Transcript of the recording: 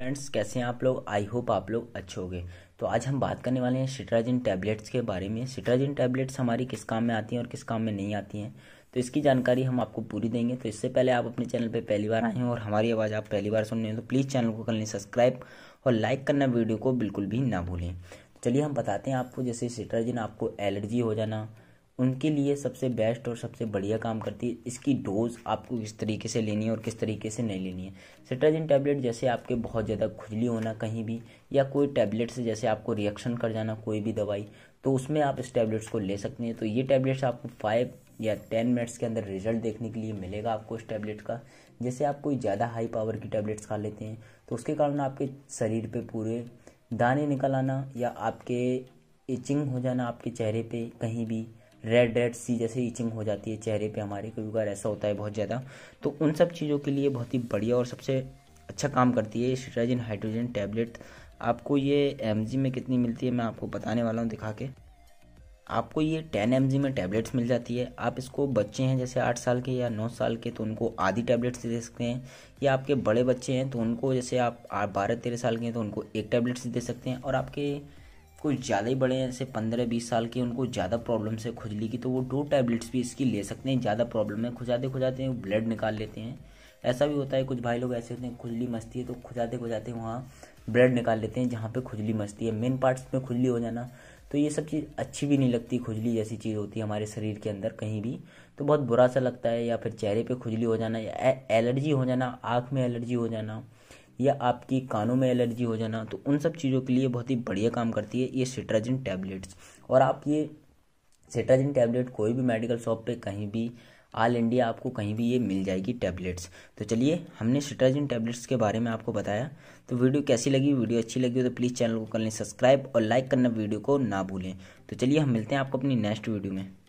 friends कैसे हैं आप लोग आई होप आप लोग अच्छे हो तो आज हम बात करने वाले हैं सिट्राजिन टैबलेट्स के बारे में सिट्राजिन टैबलेट्स हमारी किस काम में आती हैं और किस काम में नहीं आती हैं तो इसकी जानकारी हम आपको पूरी देंगे तो इससे पहले आप अपने चैनल पर पहली बार आए हैं और हमारी आवाज़ आप पहली बार सुन रहे हैं तो प्लीज़ चैनल को कर लें सब्सक्राइब और लाइक करना वीडियो को बिल्कुल भी ना भूलें चलिए हम बताते हैं आपको जैसे सिट्राजिन आपको एलर्जी हो जाना उनके लिए सबसे बेस्ट और सबसे बढ़िया काम करती है इसकी डोज आपको किस तरीके से लेनी है और किस तरीके से नहीं लेनी है सिट्राजिन टैबलेट जैसे आपके बहुत ज़्यादा खुजली होना कहीं भी या कोई टैबलेट से जैसे आपको रिएक्शन कर जाना कोई भी दवाई तो उसमें आप इस टैबलेट्स को ले सकते हैं तो ये टैबलेट्स आपको फाइव या टेन मिनट्स के अंदर रिजल्ट देखने के लिए मिलेगा आपको इस टैबलेट का जैसे आप कोई ज़्यादा हाई पावर की टैबलेट्स खा लेते हैं तो उसके कारण आपके शरीर पे पूरे दाने निकल आना या आपके इचिंग हो जाना आपके चेहरे पे कहीं भी रेड रेड सी जैसे इचिंग हो जाती है चेहरे पे हमारे कई बार ऐसा होता है बहुत ज़्यादा तो उन सब चीज़ों के लिए बहुत ही बढ़िया और सबसे अच्छा काम करती है स्ट्राइजिन हाइड्रोजन टैबलेट आपको ये एम में कितनी मिलती है मैं आपको बताने वाला हूँ दिखा के आपको ये टेन एम में टैबलेट्स मिल जाती है आप इसको बच्चे हैं जैसे आठ साल के या नौ साल के तो उनको आधी टैबलेट्स दे सकते हैं या आपके बड़े बच्चे हैं तो उनको जैसे आप बारह तेरह साल के हैं तो उनको एक टैबलेट्स दे सकते हैं और आपके कुछ ज़्यादा ही बड़े हैं जैसे पंद्रह बीस साल के उनको ज़्यादा प्रॉब्लम्स है खुजली की तो वो दो टैबलेट्स भी इसकी ले सकते हैं ज़्यादा प्रॉब्लम है खुजाते खुजाते ब्लड निकाल लेते हैं ऐसा भी होता है कुछ भाई लोग ऐसे होते हैं खुजली मस्ती है तो खुजाते खुजाते वहाँ ब्लड निकाल लेते हैं जहाँ पे खुजली मस्ती है मेन पार्ट्स में खुजली हो जाना तो ये सब चीज़ अच्छी भी नहीं लगती खुजली जैसी चीज़ होती है हमारे शरीर के अंदर कहीं भी तो बहुत बुरा सा लगता है या फिर चेहरे पे खुजली हो जाना या एलर्जी हो जाना आँख में एलर्जी हो जाना या आपकी कानों में एलर्जी हो जाना तो उन सब चीज़ों के लिए बहुत ही बढ़िया काम करती है ये सिट्राजिन टैबलेट्स और आप ये सिट्राजिन टैबलेट कोई भी मेडिकल शॉप पे कहीं भी ऑल इंडिया आपको कहीं भी ये मिल जाएगी टैबलेट्स तो चलिए हमने सिट्राजिन टैबलेट्स के बारे में आपको बताया तो वीडियो कैसी लगी वीडियो अच्छी लगी हो तो प्लीज़ चैनल को कर लें सब्सक्राइब और लाइक करना वीडियो को ना भूलें तो चलिए हम मिलते हैं आपको अपनी नेक्स्ट वीडियो में